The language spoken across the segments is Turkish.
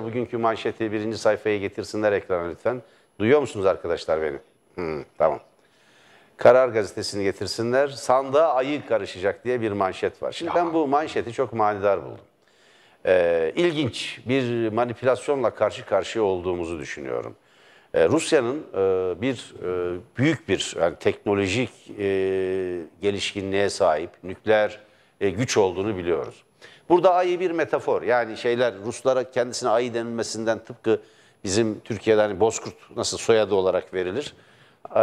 Bugünkü manşeti birinci sayfaya getirsinler ekrana lütfen. Duyuyor musunuz arkadaşlar beni? Hmm, tamam. Karar gazetesini getirsinler. Sandığa ayı karışacak diye bir manşet var. Şimdi ya. ben bu manşeti çok manidar buldum. Ee, ilginç bir manipülasyonla karşı karşıya olduğumuzu düşünüyorum. Ee, Rusya'nın e, bir e, büyük bir yani teknolojik e, gelişkinliğe sahip nükleer e, güç olduğunu biliyoruz. Burada ayı bir metafor. Yani şeyler Ruslara kendisine ayı denilmesinden tıpkı bizim Türkiye'de hani Bozkurt nasıl soyadı olarak verilir. Ee,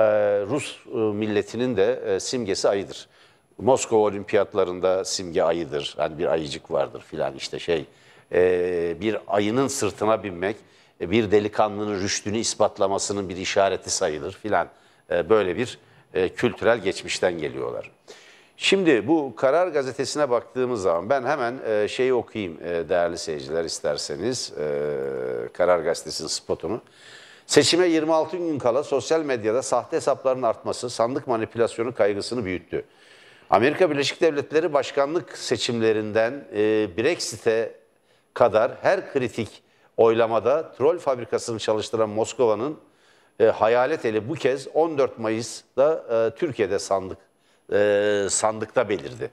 Rus e, milletinin de e, simgesi ayıdır. Moskova olimpiyatlarında simge ayıdır. Hani bir ayıcık vardır filan işte şey. Ee, bir ayının sırtına binmek, e, bir delikanlının rüştünü ispatlamasının bir işareti sayılır filan. Ee, böyle bir kültürel geçmişten geliyorlar. Şimdi bu Karar Gazetesi'ne baktığımız zaman ben hemen e, şeyi okuyayım e, değerli seyirciler isterseniz e, Karar Gazetesi'nin spotunu. Seçime 26 gün kala sosyal medyada sahte hesapların artması sandık manipülasyonu kaygısını büyüttü. Amerika Birleşik Devletleri başkanlık seçimlerinden e, Brexit'e kadar her kritik oylamada troll fabrikasını çalıştıran Moskova'nın e, hayalet eli bu kez 14 Mayıs'ta e, Türkiye'de sandık e, sandıkta belirdi.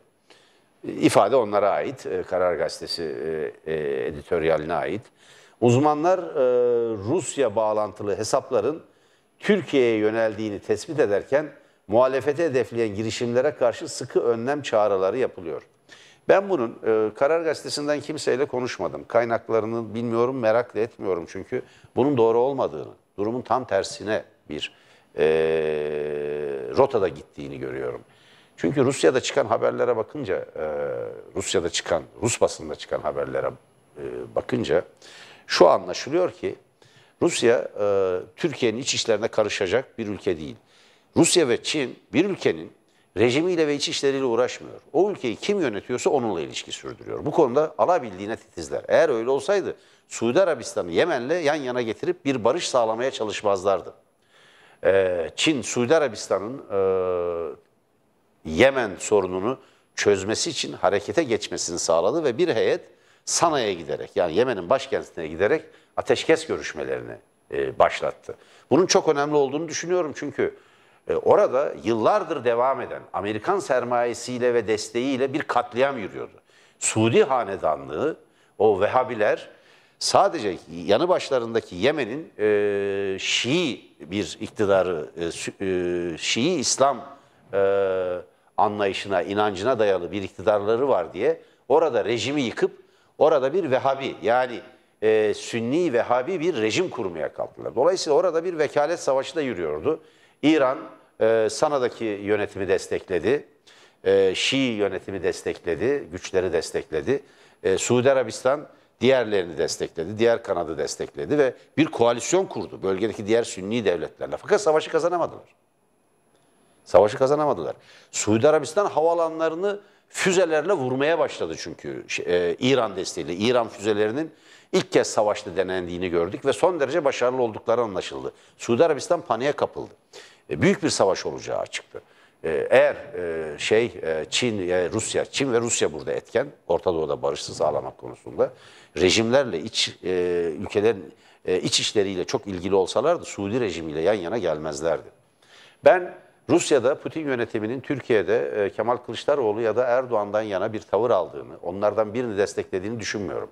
İfade onlara ait, e, Karar Gazetesi e, e, ait. Uzmanlar e, Rusya bağlantılı hesapların Türkiye'ye yöneldiğini tespit ederken muhalefete hedefleyen girişimlere karşı sıkı önlem çağrıları yapılıyor. Ben bunun e, Karar Gazetesi'nden kimseyle konuşmadım. Kaynaklarını bilmiyorum, merak da etmiyorum. Çünkü bunun doğru olmadığını, durumun tam tersine bir e, rotada gittiğini görüyorum. Çünkü Rusya'da çıkan haberlere bakınca, e, Rusya'da çıkan, Rus basında çıkan haberlere e, bakınca şu anlaşılıyor ki Rusya e, Türkiye'nin iç işlerine karışacak bir ülke değil. Rusya ve Çin bir ülkenin rejimiyle ve iç işleriyle uğraşmıyor. O ülkeyi kim yönetiyorsa onunla ilişki sürdürüyor. Bu konuda alabildiğine titizler. Eğer öyle olsaydı Suudi Arabistan'ı Yemen'le yan yana getirip bir barış sağlamaya çalışmazlardı. Ee, Çin, Suudi Arabistan'ın e, Yemen sorununu çözmesi için harekete geçmesini sağladı ve bir heyet Sana'ya giderek yani Yemen'in başkentine giderek ateşkes görüşmelerini e, başlattı. Bunun çok önemli olduğunu düşünüyorum çünkü e, orada yıllardır devam eden Amerikan sermayesiyle ve desteğiyle bir katliam yürüyordu. Suudi hanedanlığı, o Vehhabiler sadece yanı başlarındaki Yemen'in e, Şii bir iktidarı, Şii İslam e, anlayışına, inancına dayalı bir iktidarları var diye orada rejimi yıkıp orada bir Vehhabi yani e, Sünni Vehhabi bir rejim kurmaya kalktılar. Dolayısıyla orada bir vekalet savaşı da yürüyordu. İran e, Sana'daki yönetimi destekledi. E, Şii yönetimi destekledi, güçleri destekledi. E, Suudi Arabistan diğerlerini destekledi, diğer kanadı destekledi ve bir koalisyon kurdu bölgedeki diğer Sünni devletlerle. Fakat savaşı kazanamadılar. Savaşı kazanamadılar. Suudi Arabistan havalanlarını füzelerle vurmaya başladı çünkü şey, e, İran desteğiyle. İran füzelerinin ilk kez savaşta denendiğini gördük ve son derece başarılı oldukları anlaşıldı. Suudi Arabistan paniğe kapıldı. E, büyük bir savaş olacağı açıktı. E, eğer e, şey e, Çin, e, Rusya, Çin ve Rusya burada etken, Orta Doğu'da barışı sağlamak konusunda rejimlerle iç e, ülkelerin e, iç işleriyle çok ilgili olsalardı Suudi rejimiyle yan yana gelmezlerdi. Ben Rusya'da Putin yönetiminin Türkiye'de e, Kemal Kılıçdaroğlu ya da Erdoğan'dan yana bir tavır aldığını, onlardan birini desteklediğini düşünmüyorum.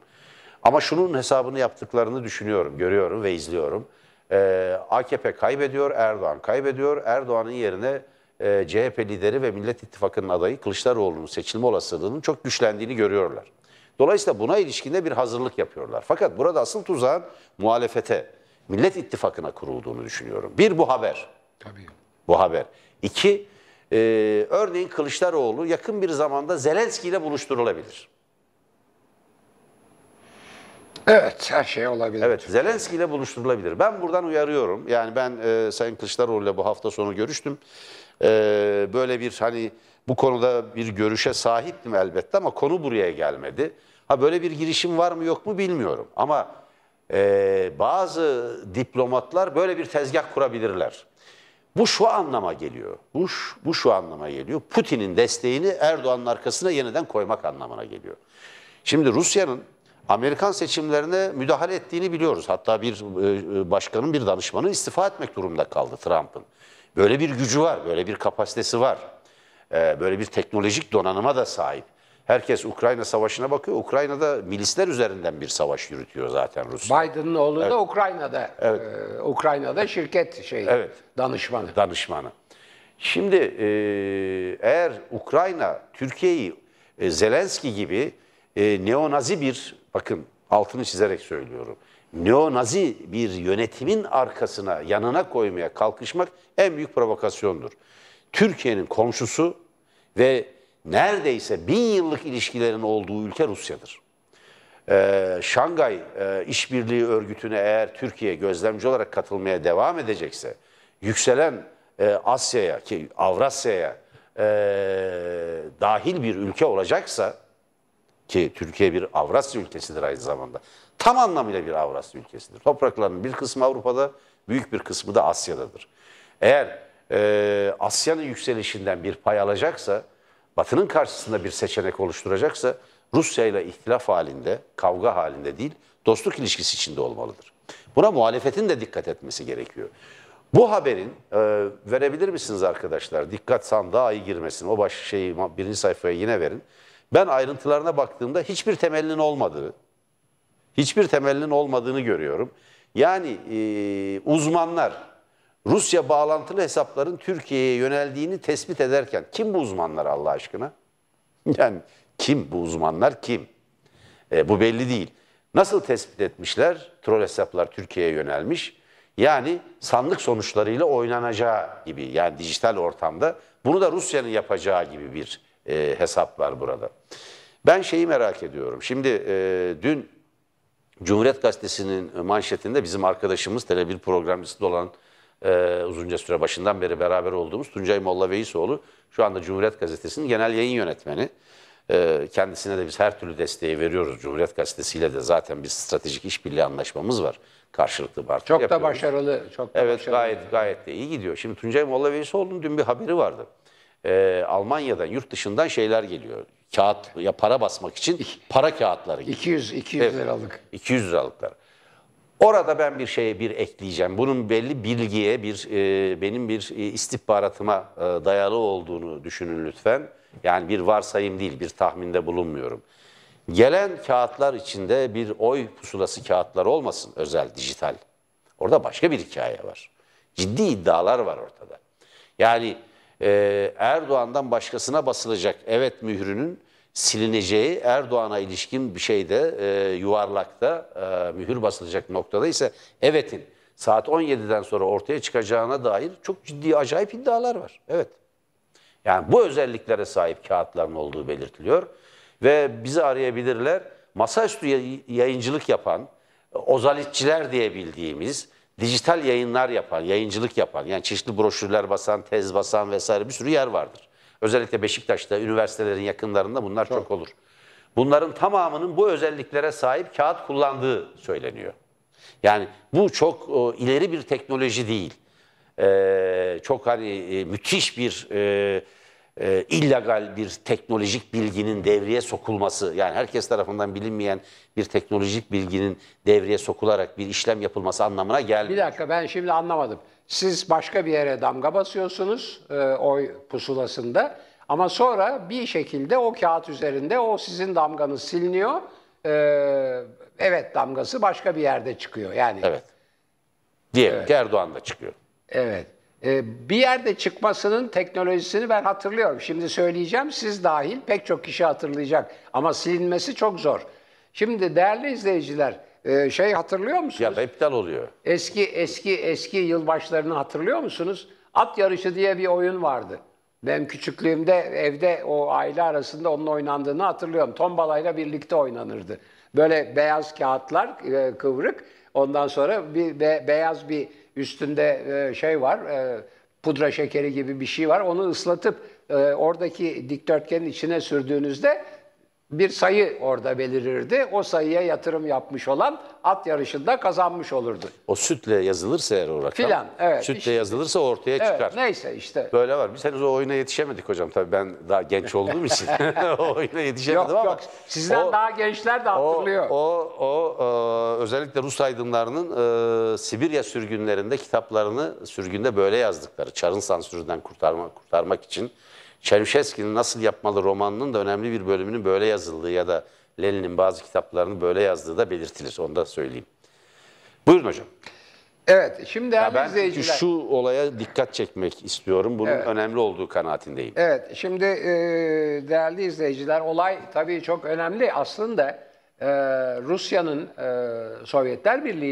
Ama şunun hesabını yaptıklarını düşünüyorum, görüyorum ve izliyorum. E, AKP kaybediyor, Erdoğan kaybediyor. Erdoğan'ın yerine e, CHP lideri ve Millet İttifakı'nın adayı Kılıçdaroğlu'nun seçilme olasılığının çok güçlendiğini görüyorlar. Dolayısıyla buna ilişkinde bir hazırlık yapıyorlar. Fakat burada asıl tuzağın muhalefete, Millet İttifakı'na kurulduğunu düşünüyorum. Bir bu haber. Tabii bu haber. İki, e, örneğin Kılıçdaroğlu yakın bir zamanda Zelenski ile buluşturulabilir. Evet, her şey olabilir. Evet, Zelenski ile buluşturulabilir. Ben buradan uyarıyorum. Yani ben e, Sayın Kılıçdaroğlu ile bu hafta sonu görüştüm. E, böyle bir hani bu konuda bir görüşe sahiptim elbette ama konu buraya gelmedi. Ha böyle bir girişim var mı yok mu bilmiyorum. Ama e, bazı diplomatlar böyle bir tezgah kurabilirler. Bu şu anlama geliyor. Bu, bu şu anlama geliyor. Putin'in desteğini Erdoğan'ın arkasına yeniden koymak anlamına geliyor. Şimdi Rusya'nın Amerikan seçimlerine müdahale ettiğini biliyoruz. Hatta bir e, e, başkanın, bir danışmanın istifa etmek durumunda kaldı Trump'ın. Böyle bir gücü var, böyle bir kapasitesi var. E, böyle bir teknolojik donanıma da sahip. Herkes Ukrayna Savaşı'na bakıyor. Ukrayna'da milisler üzerinden bir savaş yürütüyor zaten Rusya. Biden'ın oğlu evet. da Ukrayna'da. Evet. E, Ukrayna'da şirket şey evet. danışmanı. Danışmanı. Şimdi e, eğer Ukrayna Türkiye'yi e, Zelenski gibi e, neonazi bir bakın altını çizerek söylüyorum. Neonazi bir yönetimin arkasına, yanına koymaya kalkışmak en büyük provokasyondur. Türkiye'nin komşusu ve neredeyse bin yıllık ilişkilerin olduğu ülke Rusya'dır. Ee, Şangay e, İşbirliği Örgütü'ne eğer Türkiye gözlemci olarak katılmaya devam edecekse, yükselen e, Asya'ya ki Avrasya'ya e, dahil bir ülke olacaksa, ki Türkiye bir Avrasya ülkesidir aynı zamanda. Tam anlamıyla bir Avrasya ülkesidir. Topraklarının bir kısmı Avrupa'da, büyük bir kısmı da Asya'dadır. Eğer e, Asya'nın yükselişinden bir pay alacaksa Batı'nın karşısında bir seçenek oluşturacaksa Rusya ile ihtilaf halinde, kavga halinde değil, dostluk ilişkisi içinde olmalıdır. Buna muhalefetin de dikkat etmesi gerekiyor. Bu haberin e, verebilir misiniz arkadaşlar? Dikkat sandığa iyi girmesin. O baş şeyi birinci sayfaya yine verin. Ben ayrıntılarına baktığımda hiçbir temelinin olmadığı, hiçbir temelinin olmadığını görüyorum. Yani e, uzmanlar Rusya bağlantılı hesapların Türkiye'ye yöneldiğini tespit ederken kim bu uzmanlar Allah aşkına? Yani kim bu uzmanlar kim? E, bu belli değil. Nasıl tespit etmişler? Troll hesaplar Türkiye'ye yönelmiş. Yani sandık sonuçlarıyla oynanacağı gibi yani dijital ortamda bunu da Rusya'nın yapacağı gibi bir e, hesap var burada. Ben şeyi merak ediyorum. Şimdi e, dün Cumhuriyet Gazetesi'nin manşetinde bizim arkadaşımız Tele1 programcısı olan e, uzunca süre başından beri beraber olduğumuz Tuncay Molla Veysoğlu şu anda Cumhuriyet Gazetesi'nin genel yayın yönetmeni. E, kendisine de biz her türlü desteği veriyoruz. Cumhuriyet Gazetesi ile de zaten bir stratejik işbirliği anlaşmamız var. Karşılıklı barter Çok yapıyoruz. da başarılı. Çok da evet başarılı. gayet gayet de iyi gidiyor. Şimdi Tuncay Molla Veysoğlu'nun dün bir haberi vardı. E, Almanya'dan, yurt dışından şeyler geliyor. Kağıt ya para basmak için para kağıtları geliyor. 200 200 evet, liralık. 200 liralıklar. Orada ben bir şeye bir ekleyeceğim. Bunun belli bilgiye bir e, benim bir e, istihbaratıma e, dayalı olduğunu düşünün lütfen. Yani bir varsayım değil, bir tahminde bulunmuyorum. Gelen kağıtlar içinde bir oy pusulası kağıtlar olmasın özel dijital. Orada başka bir hikaye var. Ciddi iddialar var ortada. Yani e, Erdoğan'dan başkasına basılacak evet mührünün silineceği Erdoğan'a ilişkin bir şeyde e, yuvarlakta e, mühür basılacak noktada ise evetin saat 17'den sonra ortaya çıkacağına dair çok ciddi acayip iddialar var. Evet. Yani bu özelliklere sahip kağıtların olduğu belirtiliyor. Ve bizi arayabilirler. Masaüstü yayıncılık yapan, ozalitçiler diye bildiğimiz, dijital yayınlar yapan, yayıncılık yapan, yani çeşitli broşürler basan, tez basan vesaire bir sürü yer vardır. Özellikle Beşiktaş'ta, üniversitelerin yakınlarında bunlar çok, çok olur. Bunların tamamının bu özelliklere sahip kağıt kullandığı söyleniyor. Yani bu çok o, ileri bir teknoloji değil. Ee, çok hani e, müthiş bir e, e, illegal bir teknolojik bilginin devreye sokulması yani herkes tarafından bilinmeyen bir teknolojik bilginin devreye sokularak bir işlem yapılması anlamına gelmiyor. Bir dakika ben şimdi anlamadım. Siz başka bir yere damga basıyorsunuz e, oy pusulasında ama sonra bir şekilde o kağıt üzerinde o sizin damganız siliniyor. E, evet damgası başka bir yerde çıkıyor yani. Evet. Diyelim evet. Erdoğan da çıkıyor. Evet. E, bir yerde çıkmasının teknolojisini ben hatırlıyorum. Şimdi söyleyeceğim siz dahil pek çok kişi hatırlayacak ama silinmesi çok zor. Şimdi değerli izleyiciler ee, şey hatırlıyor musunuz? Ya iptal oluyor. Eski eski eski yılbaşlarını hatırlıyor musunuz? At yarışı diye bir oyun vardı. Ben küçüklüğümde evde o aile arasında onun oynandığını hatırlıyorum. Tombalayla birlikte oynanırdı. Böyle beyaz kağıtlar e, kıvrık. Ondan sonra bir be, beyaz bir üstünde e, şey var. E, pudra şekeri gibi bir şey var. Onu ıslatıp e, oradaki dikdörtgenin içine sürdüğünüzde bir sayı orada belirirdi. O sayıya yatırım yapmış olan at yarışında kazanmış olurdu. O sütle yazılırsa eğer o rakam. Filan evet. Sütle işte, yazılırsa ortaya evet, çıkar. Neyse işte. Böyle var. Biz henüz o oyuna yetişemedik hocam. Tabii ben daha genç olduğum için o oyuna yetişemedim yok, ama. Yok yok. Sizden o, daha gençler de hatırlıyor. O, o, o, e, o özellikle Rus aydınlarının e, Sibirya sürgünlerinde kitaplarını sürgünde böyle yazdıkları. Çarın sansüründen kurtarma, kurtarmak için Çervişevski'nin Nasıl Yapmalı romanının da önemli bir bölümünün böyle yazıldığı ya da Lenin'in bazı kitaplarını böyle yazdığı da belirtilir. Onu da söyleyeyim. Buyurun hocam. Evet, şimdi ya ben izleyiciler... şu olaya dikkat çekmek istiyorum. Bunun evet. önemli olduğu kanaatindeyim. Evet, şimdi e, değerli izleyiciler, olay tabii çok önemli. Aslında e, Rusya'nın e, Sovyetler Birliği